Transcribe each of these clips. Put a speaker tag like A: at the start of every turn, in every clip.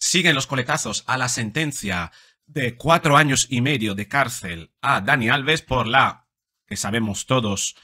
A: siguen los coletazos a la sentencia de cuatro años y medio de cárcel a Dani Alves por la que sabemos todos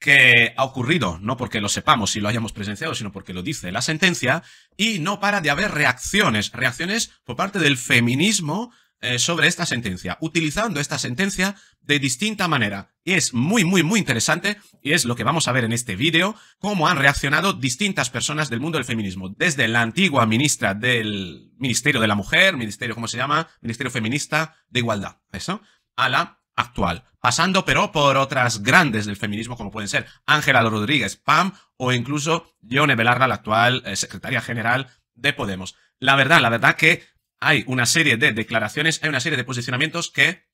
A: que ha ocurrido, no porque lo sepamos y lo hayamos presenciado, sino porque lo dice la sentencia, y no para de haber reacciones, reacciones por parte del feminismo eh, sobre esta sentencia, utilizando esta sentencia de distinta manera. Y Es muy, muy, muy interesante y es lo que vamos a ver en este vídeo, cómo han reaccionado distintas personas del mundo del feminismo, desde la antigua ministra del Ministerio de la Mujer, Ministerio, ¿cómo se llama? Ministerio Feminista de Igualdad, eso, a la actual, pasando pero por otras grandes del feminismo como pueden ser Ángela Rodríguez, PAM o incluso Yone Belarra, la actual eh, secretaria general de Podemos. La verdad, la verdad que hay una serie de declaraciones, hay una serie de posicionamientos que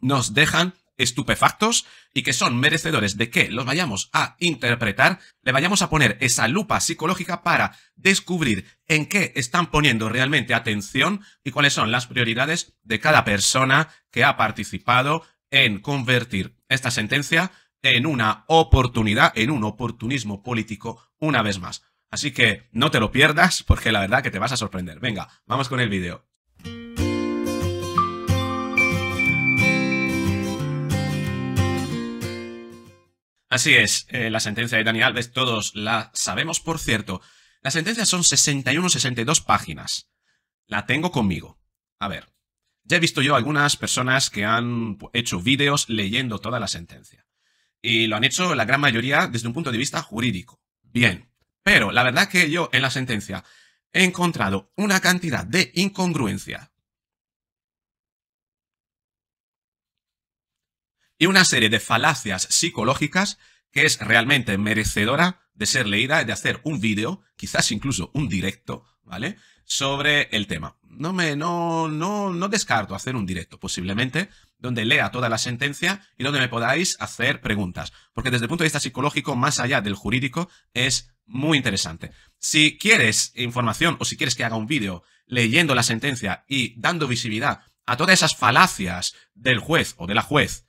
A: nos dejan estupefactos y que son merecedores de que los vayamos a interpretar, le vayamos a poner esa lupa psicológica para descubrir en qué están poniendo realmente atención y cuáles son las prioridades de cada persona que ha participado en convertir esta sentencia en una oportunidad, en un oportunismo político una vez más. Así que no te lo pierdas porque la verdad que te vas a sorprender. Venga, vamos con el vídeo. Así es, eh, la sentencia de Dani Alves todos la sabemos, por cierto. Las sentencias son 61-62 páginas. La tengo conmigo. A ver, ya he visto yo algunas personas que han hecho vídeos leyendo toda la sentencia. Y lo han hecho la gran mayoría desde un punto de vista jurídico. Bien, pero la verdad que yo en la sentencia he encontrado una cantidad de incongruencia y una serie de falacias psicológicas que es realmente merecedora de ser leída, y de hacer un vídeo, quizás incluso un directo, ¿vale? Sobre el tema no me, no, no, no descarto hacer un directo, posiblemente, donde lea toda la sentencia y donde me podáis hacer preguntas. Porque desde el punto de vista psicológico, más allá del jurídico, es muy interesante. Si quieres información o si quieres que haga un vídeo leyendo la sentencia y dando visibilidad a todas esas falacias del juez o de la juez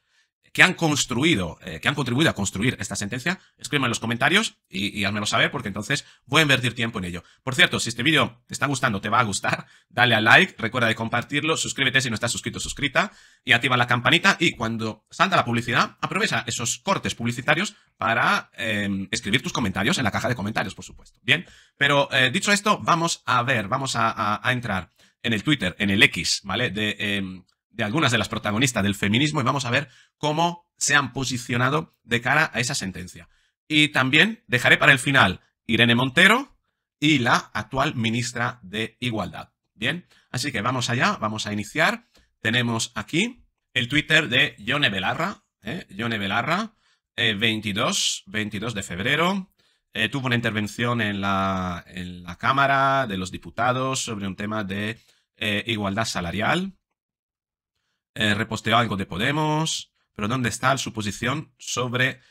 A: que han construido, eh, que han contribuido a construir esta sentencia, escríbeme en los comentarios y, y házmelo saber porque entonces voy a invertir tiempo en ello. Por cierto, si este vídeo te está gustando, te va a gustar, dale a like, recuerda de compartirlo, suscríbete si no estás suscrito, suscrita y activa la campanita y cuando salta la publicidad, aprovecha esos cortes publicitarios para em, escribir tus comentarios en la caja de comentarios, por supuesto. Bien, pero eh, dicho esto, vamos a ver, vamos a, entrar en el Twitter, en el X, ¿vale? De em, de algunas de las protagonistas del feminismo y vamos a ver cómo se han posicionado de cara a esa sentencia. Y también dejaré para el final Irene Montero y la actual ministra de Igualdad. Bien, así que vamos allá, vamos a iniciar. Tenemos aquí el Twitter de Yone Belarra, ¿eh? Belarra, 22, eh, 22 de febrero. Eh, tuvo una intervención en la, en la Cámara de los Diputados sobre un tema de eh, igualdad salarial eh, algo de Podemos, pero ¿dónde está su posición sobre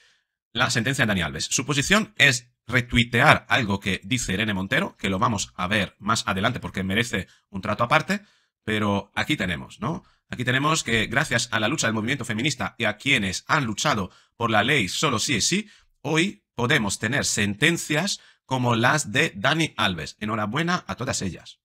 A: la sentencia de Dani Alves? Su posición es retuitear algo que dice Irene Montero, que lo vamos a ver más adelante porque merece un trato aparte, pero aquí tenemos, ¿no? Aquí tenemos que gracias a la lucha del movimiento feminista y a quienes han luchado por la ley solo sí es sí, hoy podemos tener sentencias como las de Dani Alves. Enhorabuena a todas ellas.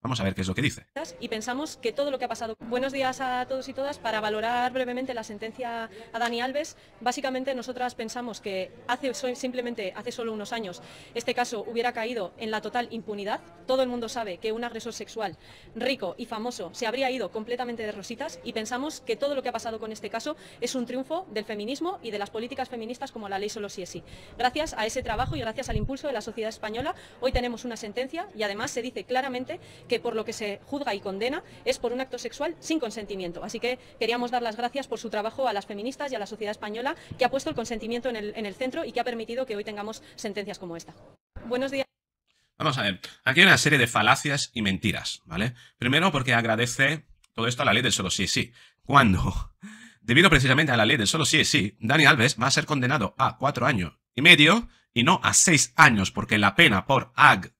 A: Vamos a ver qué es lo que dice. Y pensamos que todo lo que ha pasado. Buenos días a todos y todas. Para valorar brevemente la sentencia a Dani Alves, básicamente nosotras pensamos que hace simplemente hace solo unos años este caso hubiera caído en la total impunidad. Todo el mundo sabe que un agresor sexual rico y famoso se habría ido completamente de rositas y pensamos que todo lo que ha pasado con este caso es un triunfo del feminismo y de las políticas feministas como la ley solo si es sí. Gracias a ese trabajo y gracias al impulso de la sociedad española, hoy tenemos una sentencia y además se dice claramente que por lo que se juzga y condena es por un acto sexual sin consentimiento. Así que queríamos dar las gracias por su trabajo a las feministas y a la sociedad española que ha puesto el consentimiento en el, centro y que ha permitido que hoy tengamos sentencias como esta. Buenos días. Vamos a ver, aquí hay una serie de falacias y mentiras, ¿vale? Primero porque agradece todo esto a la ley del solo sí sí. Cuando, debido precisamente a la ley del solo sí sí, Dani Alves va a ser condenado a cuatro años y medio y no a seis años porque la pena por ag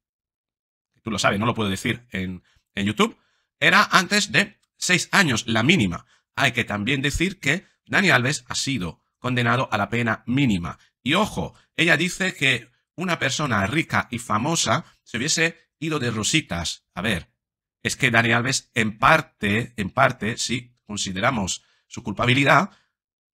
A: lo sabe, no lo puedo decir en, en YouTube, era antes de seis años, la mínima. Hay que también decir que Dani Alves ha sido condenado a la pena mínima. Y ojo, ella dice que una persona rica y famosa se hubiese ido de rositas. A ver, es que Dani Alves, en parte, en parte, si consideramos su culpabilidad,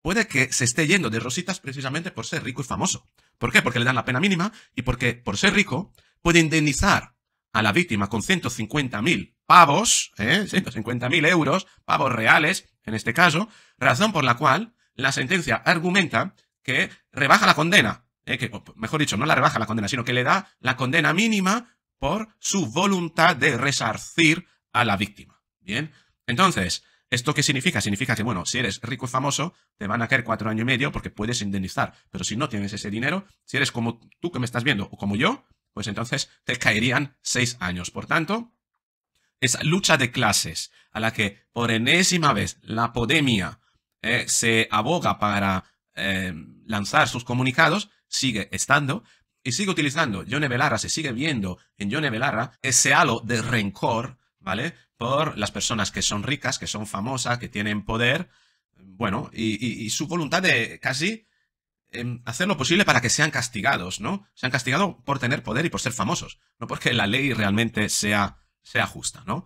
A: puede que se esté yendo de rositas precisamente por ser rico y famoso. ¿Por qué? Porque le dan la pena mínima y porque por ser rico puede indemnizar a la víctima con 150.000 pavos, 150.000 ¿eh? euros, pavos reales en este caso, razón por la cual la sentencia argumenta que rebaja la condena, ¿eh? mejor dicho, no la rebaja la condena, sino que le da la condena mínima por su voluntad de resarcir a la víctima. Bien, entonces, ¿Esto qué significa? Significa que, bueno, si eres rico y famoso, te van a caer cuatro años y medio porque puedes indemnizar. Pero si no tienes ese dinero, si eres como tú que me estás viendo o como yo, pues entonces te caerían seis años. Por tanto, esa lucha de clases a la que por enésima vez la podemia eh, se aboga para eh, lanzar sus comunicados sigue estando y sigue utilizando Yone Velara, se sigue viendo en Yone Belarra ese halo de rencor, ¿vale? Por las personas que son ricas, que son famosas, que tienen poder, bueno, y su voluntad de casi hacer lo posible para que sean castigados, ¿no? Sean castigados por tener poder y por ser famosos, no porque la ley realmente sea, sea justa, ¿no?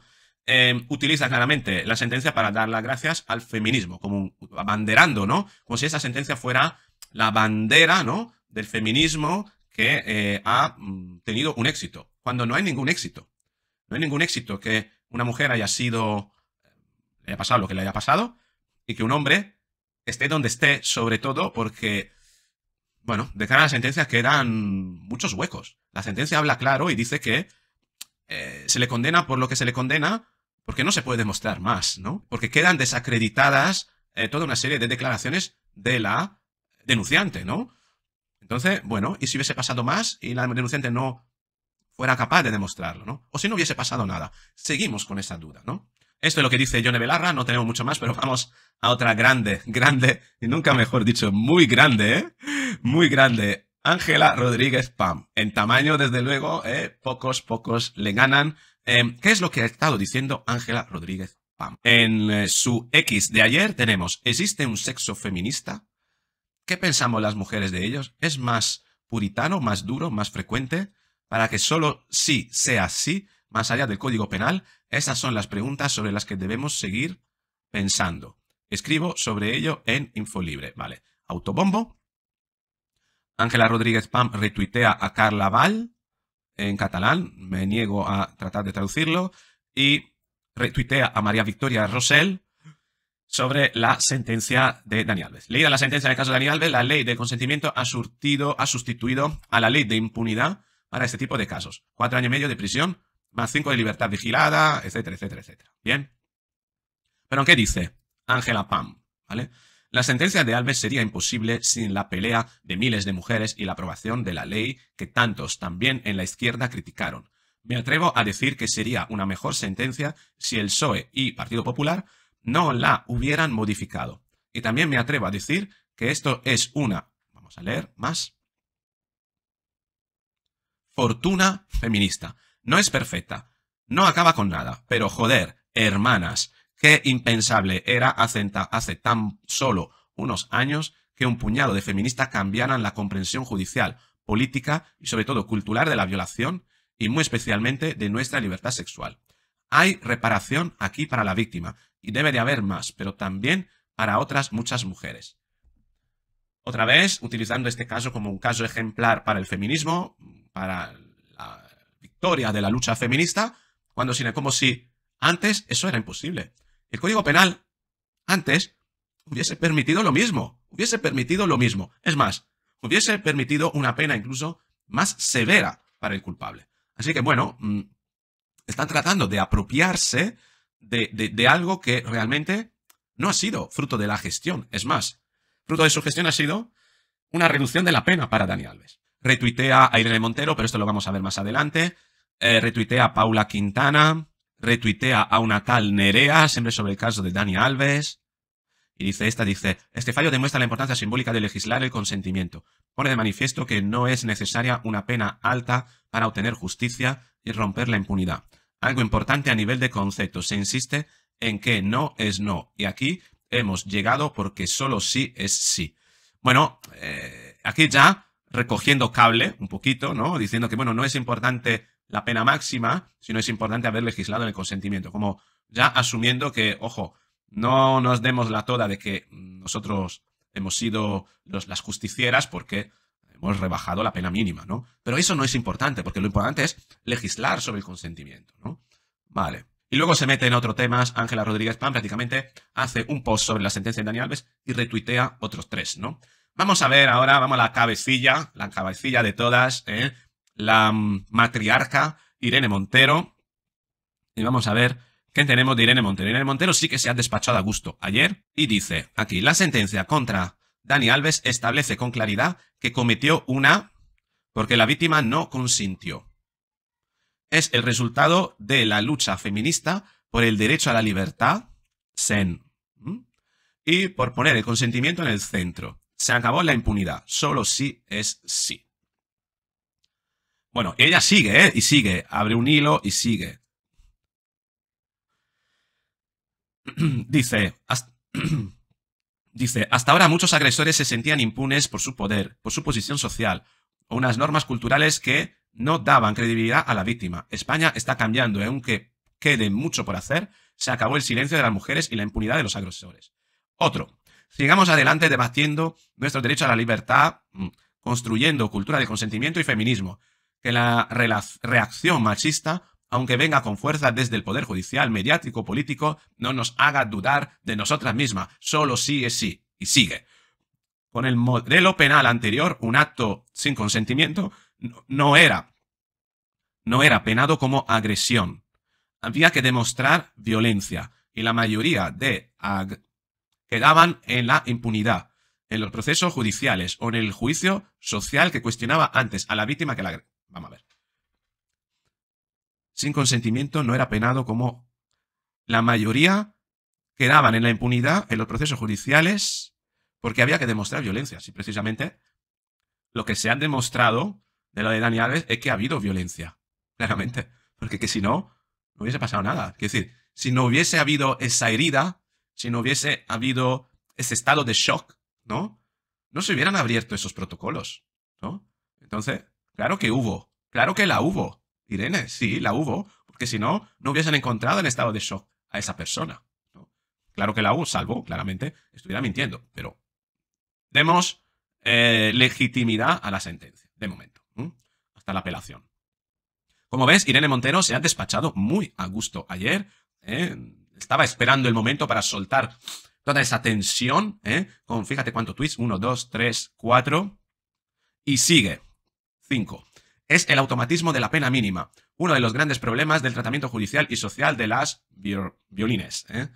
A: Eh, utiliza claramente la sentencia para dar las gracias al feminismo, como un, abanderando, ¿no? Como si esa sentencia fuera la bandera, ¿no? Del feminismo que eh, ha mm, tenido un éxito, cuando no hay ningún éxito. No hay ningún éxito que una mujer haya sido, le haya pasado lo que le haya pasado, y que un hombre esté donde esté, sobre todo porque bueno, de cara a las sentencias quedan muchos huecos. La sentencia habla claro y dice que eh, se le condena por lo que se le condena porque no se puede demostrar más, ¿no? Porque quedan desacreditadas eh, toda una serie de declaraciones de la denunciante, ¿no? Entonces, bueno, y si hubiese pasado más y la denunciante no fuera capaz de demostrarlo, ¿no? O si no hubiese pasado nada. Seguimos con esa duda, ¿no? Esto es lo que dice Johnny Belarra, no tenemos mucho más, pero vamos a otra grande, grande, y nunca mejor dicho, muy grande, ¿eh? Muy grande. Ángela Rodríguez Pam. En tamaño, desde luego, eh, pocos, pocos le ganan. Eh, ¿Qué es lo que ha estado diciendo Ángela Rodríguez Pam? En eh, su X de ayer tenemos, ¿existe un sexo feminista? ¿Qué pensamos las mujeres de ellos? ¿Es más puritano, más duro, más frecuente? Para que solo sí sea así, más allá del Código Penal, esas son las preguntas sobre las que debemos seguir pensando. Escribo sobre ello en Infolibre. Vale, autobombo. Ángela Rodríguez Pam retuitea a Carla Val en catalán, me niego a tratar de traducirlo, y retuitea a María Victoria Rosell sobre la sentencia de Daniel Alves. Leída la sentencia en el caso de Daniel Alves, la ley de consentimiento ha, surtido, ha sustituido a la ley de impunidad para este tipo de casos. Cuatro años y medio de prisión, más cinco de libertad vigilada, etcétera, etcétera, etcétera. Bien. Pero ¿qué dice Ángela Pam? ¿Vale? La sentencia de Alves sería imposible sin la pelea de miles de mujeres y la aprobación de la ley que tantos también en la izquierda criticaron. Me atrevo a decir que sería una mejor sentencia si el PSOE y Partido Popular no la hubieran modificado. Y también me atrevo a decir que esto es una, vamos a leer más, fortuna feminista. No es perfecta, no acaba con nada, pero joder, hermanas, Qué impensable era hace tan solo unos años que un puñado de feministas cambiaran la comprensión judicial, política y sobre todo cultural de la violación y muy especialmente de nuestra libertad sexual. Hay reparación aquí para la víctima y debe de haber más, pero también para otras muchas mujeres. Otra vez, utilizando este caso como un caso ejemplar para el feminismo, para la victoria de la lucha feminista, cuando como si antes eso era imposible. El Código Penal antes hubiese permitido lo mismo, hubiese permitido lo mismo. Es más, hubiese permitido una pena incluso más severa para el culpable. Así que bueno, mm, están tratando de apropiarse de, algo que realmente no ha sido fruto de la gestión. Es más, fruto de su gestión ha sido una reducción de la pena para Dani Alves. Retuitea a Irene Montero, pero esto lo vamos a ver más adelante. Eh, retuitea a Paula Quintana retuitea a una tal Nerea, siempre sobre el caso de Dani Alves. Y dice esta, dice, este fallo demuestra la importancia simbólica de legislar el consentimiento. Pone de manifiesto que no es necesaria una pena alta para obtener justicia y romper la impunidad. Algo importante a nivel de concepto, se insiste en que no es no. Y aquí hemos llegado porque solo sí es sí. Bueno, eh, aquí ya recogiendo cable un poquito, ¿no? Diciendo que, bueno, no es importante la pena máxima, sino es importante haber legislado en el consentimiento, como ya asumiendo que, ojo, no nos demos la toda de que nosotros hemos sido las justicieras porque hemos rebajado la pena mínima, ¿no? Pero eso no es importante, porque lo importante es legislar sobre el consentimiento, ¿no? Vale. Y luego se mete en otro tema, Ángela Rodríguez Pan prácticamente hace un post sobre la sentencia de Daniel Alves y retuitea otros tres, ¿no? Vamos a ver ahora, vamos a la cabecilla, la cabecilla de todas, ¿eh? la matriarca Irene Montero. Y vamos a ver qué tenemos de Irene Montero. Irene Montero sí que se ha despachado a gusto ayer y dice aquí, la sentencia contra Dani Alves establece con claridad que cometió una porque la víctima no consintió. Es el resultado de la lucha feminista por el derecho a la libertad, SEN, y por poner el consentimiento en el centro. Se acabó la impunidad, solo sí es sí. Bueno, ella sigue, ¿eh? Y sigue. Abre un hilo y sigue. dice, hasta, dice, hasta ahora muchos agresores se sentían impunes por su poder, por su posición social, o unas normas culturales que no daban credibilidad a la víctima. España está cambiando, ¿eh? aunque quede mucho por hacer, se acabó el silencio de las mujeres y la impunidad de los agresores. Otro, sigamos adelante debatiendo nuestro derecho a la libertad, mm, construyendo cultura de consentimiento y feminismo que la reacción machista, aunque venga con fuerza desde el poder judicial, mediático, político, no nos haga dudar de nosotras mismas. Solo sí es sí. Y sigue. Con el modelo penal anterior, un acto sin consentimiento no era, no era penado como agresión. Había que demostrar violencia y la mayoría de quedaban en la impunidad en los procesos judiciales o en el juicio social que cuestionaba antes a la víctima que la Vamos a ver. Sin consentimiento no era penado como la mayoría quedaban en la impunidad en los procesos judiciales porque había que demostrar violencia. Y precisamente lo que se han demostrado de lo de Dani Alves es que ha habido violencia, claramente. Porque que si no, no hubiese pasado nada. Es decir, si no hubiese habido esa herida, si no hubiese habido ese estado de shock, ¿no? No se hubieran abierto esos protocolos, ¿no? Entonces, Claro que hubo, claro que la hubo. Irene, sí, la hubo, porque si no, no hubiesen encontrado en estado de shock a esa persona. Claro que la hubo, salvo, claramente, estuviera mintiendo, pero demos eh, legitimidad a la sentencia, de momento, hasta la apelación. Como ves, Irene Montero se ha despachado muy a gusto ayer. ¿eh? Estaba esperando el momento para soltar toda esa tensión, ¿eh? con fíjate cuánto tweets, 1, 2, 3, 4, y sigue. 5. Es el automatismo de la pena mínima, uno de los grandes problemas del tratamiento judicial y social de las violines. ¿eh?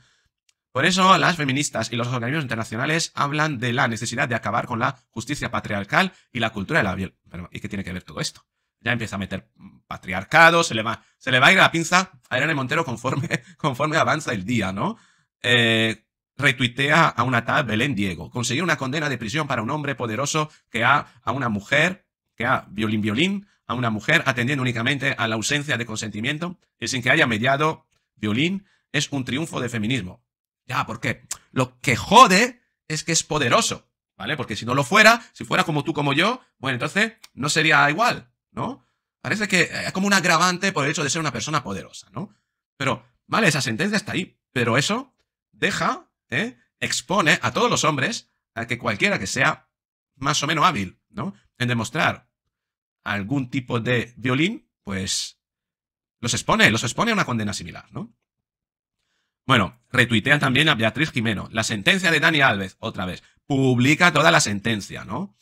A: Por eso las feministas y los organismos internacionales hablan de la necesidad de acabar con la justicia patriarcal y la cultura de la violencia. ¿Y qué tiene que ver todo esto? Ya empieza a meter patriarcado, se le va, se le va a ir la pinza a Irene Montero conforme, conforme avanza el día, ¿no? Eh, retuitea a una tal Belén Diego. Conseguir una condena de prisión para un hombre poderoso que ha a una mujer que violín violín a una mujer atendiendo únicamente a la ausencia de consentimiento y sin que haya mediado violín es un triunfo de feminismo. Ya, porque Lo que jode es que es poderoso, ¿vale? Porque si no lo fuera, si fuera como tú, como yo, bueno, entonces no sería igual, ¿no? Parece que es eh, como un agravante por el hecho de ser una persona poderosa, ¿no? Pero, vale, esa sentencia está ahí, pero eso deja, ¿eh? expone a todos los hombres a que cualquiera que sea más o menos hábil, ¿no? En demostrar algún tipo de violín, pues los expone, los expone a una condena similar, ¿no? Bueno, retuitea también a Beatriz Jimeno. La sentencia de Dani Alves, otra vez. Publica toda la sentencia, ¿no?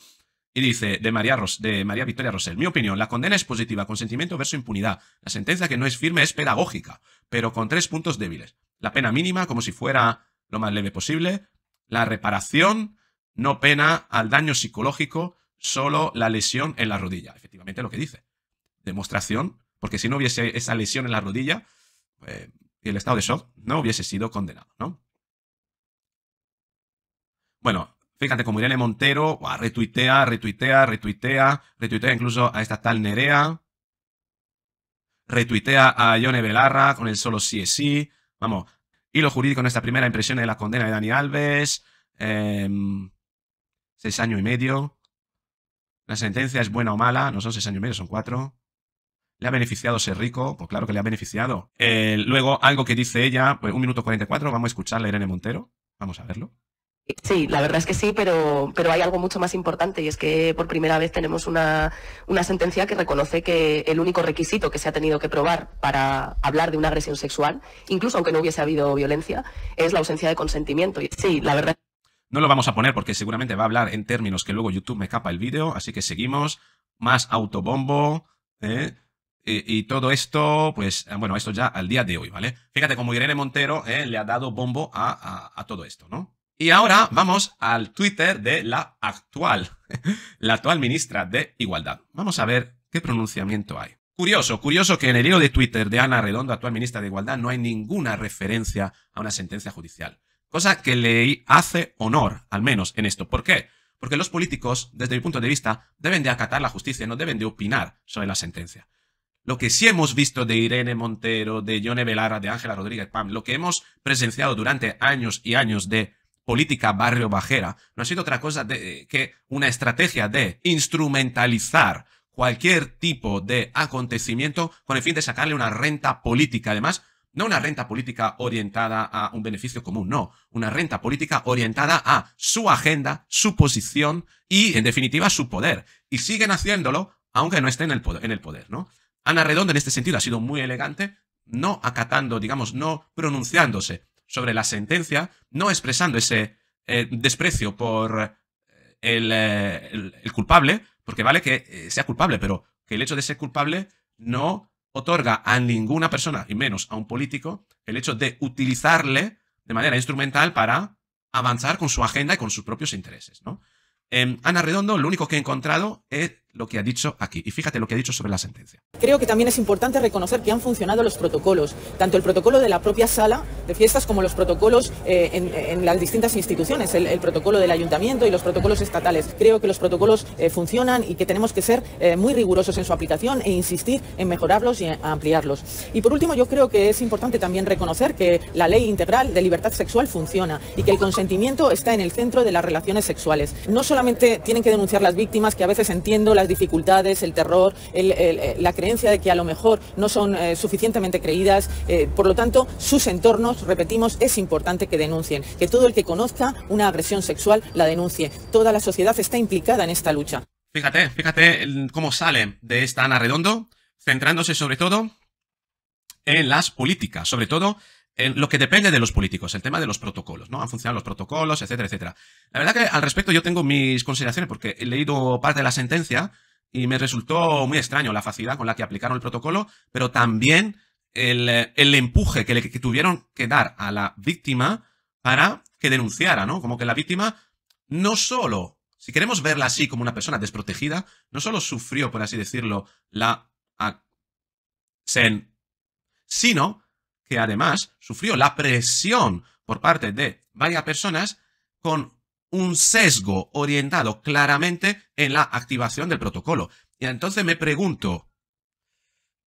A: Y dice, de María, de María Victoria Rossell, mi opinión, la condena es positiva, consentimiento versus impunidad. La sentencia que no es firme es pedagógica, pero con tres puntos débiles. La pena mínima, como si fuera lo más leve posible. La reparación, no pena al daño psicológico solo la lesión en la rodilla. Efectivamente, lo que dice. Demostración, porque si no hubiese esa lesión en la rodilla, eh, el estado de shock no hubiese sido condenado, ¿no? Bueno, fíjate como Irene Montero retuitea, retuitea, retuitea, retuitea incluso a esta tal Nerea, retuitea a Yone Belarra con el solo sí es sí, vamos, lo jurídico en esta primera impresión de la condena de Dani Alves, em, seis años y medio, la sentencia es buena o mala, no son seis años y medio, son cuatro. ¿Le ha beneficiado ser rico? Pues claro que le ha beneficiado. Eh, luego, algo que dice ella, pues un minuto cuarenta cuatro, vamos a escucharle a Irene Montero. Vamos a verlo. Sí, la verdad es que sí, pero, pero hay algo mucho más importante y es que por primera vez tenemos una, una, sentencia que reconoce que el único requisito que se ha tenido que probar para hablar de una agresión sexual, incluso aunque no hubiese habido violencia, es la ausencia de consentimiento. sí, la verdad. No lo vamos a poner porque seguramente va a hablar en términos que luego YouTube me capa el vídeo, así que seguimos. Más autobombo, ¿eh? Y, todo esto, pues, ah, bueno, esto ya al día de hoy, ¿vale? Fíjate cómo Irene Montero ¿eh? le ha dado bombo a, a todo esto, ¿no? Y ahora vamos al Twitter de la actual, la actual ministra de Igualdad. Vamos a ver qué pronunciamiento hay. Curioso, curioso que en el hilo de Twitter de Ana Redondo, actual ministra de Igualdad, no hay ninguna referencia a una sentencia judicial. Cosa que le hace honor, al menos en esto. ¿Por qué? Porque los políticos, desde mi punto de vista, deben de acatar la justicia, no deben de opinar sobre la sentencia. Lo que sí hemos visto de Irene Montero, de Yone Velara, de Ángela Rodríguez Pam, lo que hemos presenciado durante años y años de política barrio bajera, no ha sido otra cosa eh, que una estrategia de instrumentalizar cualquier tipo de acontecimiento con el fin de sacarle una renta política. Además, no una renta política orientada a un beneficio común, no. Una renta política orientada a su agenda, su posición y, en definitiva, su poder. Y siguen haciéndolo aunque no estén en el poder, ¿no? Ana Redondo en este sentido ha sido muy elegante, no acatando, digamos, no pronunciándose sobre la sentencia, no expresando ese eh, desprecio por eh, eh, el, culpable, porque vale que sea culpable, pero que el hecho de ser culpable no otorga a ninguna persona, y menos a un político, el hecho de utilizarle de manera instrumental para avanzar con su agenda y con sus propios intereses. ¿no? Em, Ana Redondo, lo único que he encontrado es, eh, lo que ha dicho aquí. Y fíjate lo que ha dicho sobre la sentencia. Creo que también es importante reconocer que han funcionado los protocolos, tanto el protocolo de la propia sala de fiestas como los protocolos eh, en, las distintas instituciones, el, protocolo del ayuntamiento y los protocolos estatales. Creo que los protocolos eh, funcionan y que tenemos que ser eh, muy rigurosos en su aplicación e insistir en mejorarlos y ampliarlos. Y por último, yo creo que es importante también reconocer que la ley integral de libertad sexual funciona y que el consentimiento está en el centro de las relaciones sexuales. No solamente tienen que denunciar las víctimas, que a veces entiendo las dificultades, el terror, eh, la creencia de que a lo mejor no son eh, suficientemente creídas. Eh, por lo tanto, sus entornos, repetimos, es importante que denuncien, que todo el que conozca una agresión sexual la denuncie. Toda la sociedad está implicada en esta lucha. Fíjate, fíjate mm, cómo sale de esta Ana Redondo, centrándose sobre todo en las políticas, sobre todo en lo que depende de los políticos, el tema de los protocolos, ¿no? Han funcionado los protocolos, etcétera, etcétera. La verdad que al respecto yo tengo mis consideraciones porque he leído parte de la sentencia y me resultó muy extraño la facilidad con la que aplicaron el protocolo, pero también el, el empuje que, le, tuvieron que dar a la víctima para que denunciara, ¿no? Como que la víctima no solo, si queremos verla así como una persona desprotegida, no solo sufrió, por así decirlo, la sen, sino que además sufrió la presión por parte de varias personas con un sesgo orientado claramente en la activación del protocolo. Y entonces me pregunto,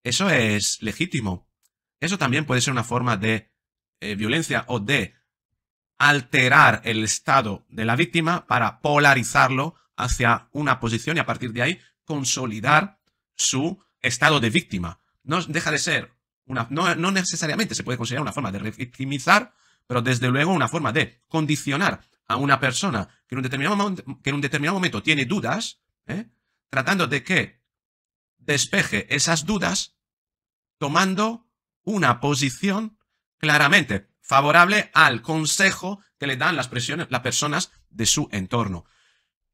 A: ¿eso es legítimo? Eso también puede ser una forma de eh, violencia o de alterar el estado de la víctima para polarizarlo hacia una posición y a partir de ahí consolidar su estado de víctima. No deja de ser no, necesariamente se puede considerar una forma de victimizar, pero desde luego una forma de condicionar a una persona que en un determinado, momento, que en un determinado momento tiene dudas, ¿eh? tratando de que despeje esas dudas tomando una posición claramente favorable al consejo que le dan las, presiones, las personas de su entorno.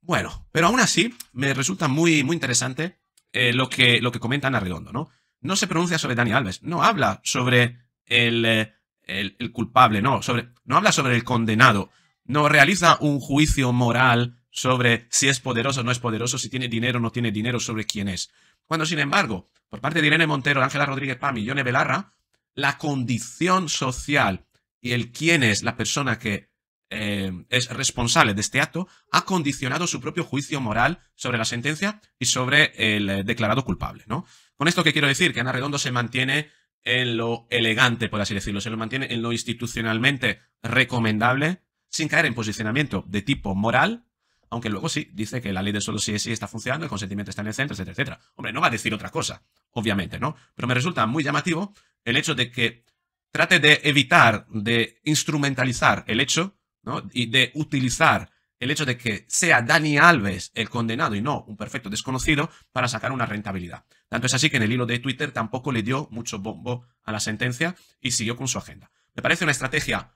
A: Bueno, pero aún así me resulta muy, muy interesante eh, lo, que, lo que comentan a redondo, ¿no? no se pronuncia sobre Dani Alves, no habla sobre eh, el, culpable, no, sobre, no habla sobre el condenado, no realiza un juicio moral sobre si es poderoso o no es poderoso, si tiene dinero o no tiene dinero, sobre quién es. Cuando, sin embargo, por parte de Irene Montero, Ángela Rodríguez Pam y Yone Belarra, la condición social y el quién es la persona que eh, es responsable de este acto ha condicionado su propio juicio moral sobre la sentencia y sobre el eh, declarado culpable, ¿no? ¿Con esto qué quiero decir? Que Ana Redondo se mantiene en lo elegante, por así decirlo, se lo mantiene en lo institucionalmente recomendable, sin caer en posicionamiento de tipo moral, aunque luego sí dice que la ley de solo sí es sí está funcionando, el consentimiento está en el centro, etcétera, etcétera. Hombre, no va a decir otra cosa, obviamente, ¿no? Pero me resulta muy llamativo el hecho de que trate de evitar, de instrumentalizar el hecho, ¿no? Y de utilizar el hecho de que sea Dani Alves el condenado y no un perfecto desconocido para sacar una rentabilidad. Tanto es así que en el hilo de Twitter tampoco le dio mucho bombo a la sentencia y siguió con su agenda. Me parece una estrategia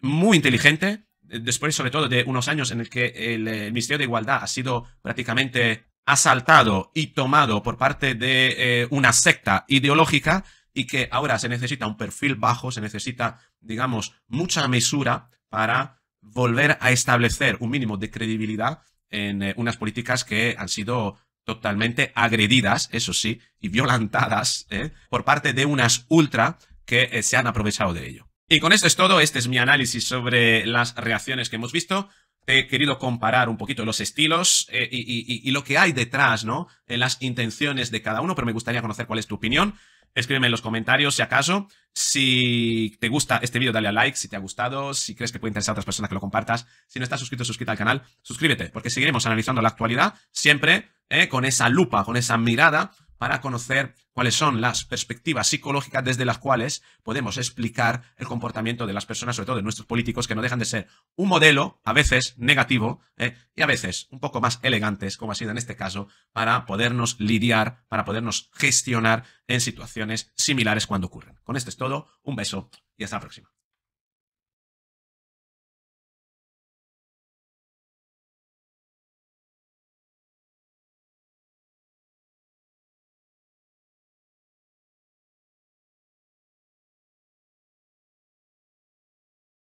A: muy inteligente, eh, después sobre todo de unos años en el que eh, el, Ministerio de Igualdad ha sido prácticamente asaltado y tomado por parte de eh, una secta ideológica y que ahora se necesita un perfil bajo, se necesita, digamos, mucha mesura para volver a establecer un mínimo de credibilidad en eh, unas políticas que han sido totalmente agredidas, eso sí, y violentadas ¿eh? por parte de unas ultra que eh, se han aprovechado de ello. Y con esto es todo, este es mi análisis sobre las reacciones que hemos visto. He querido comparar un poquito los estilos y, y, lo que hay detrás, ¿no? En las intenciones de cada uno, pero me gustaría conocer cuál es tu opinión. Escríbeme en los comentarios si acaso. Si te gusta este vídeo, dale a like. Si te ha gustado, si crees que puede interesar a otras personas que lo compartas. Si no estás suscrito, suscríbete al canal. Suscríbete, porque seguiremos analizando la actualidad siempre eh, con esa lupa, con esa mirada para conocer cuáles son las perspectivas psicológicas desde las cuales podemos explicar el comportamiento de las personas, sobre todo de nuestros políticos, que no dejan de ser un modelo, a veces negativo, ¿eh? y a veces un poco más elegantes, como ha sido en este caso, para podernos lidiar, para podernos gestionar en situaciones similares cuando ocurren. Con esto es todo, un beso y hasta la próxima.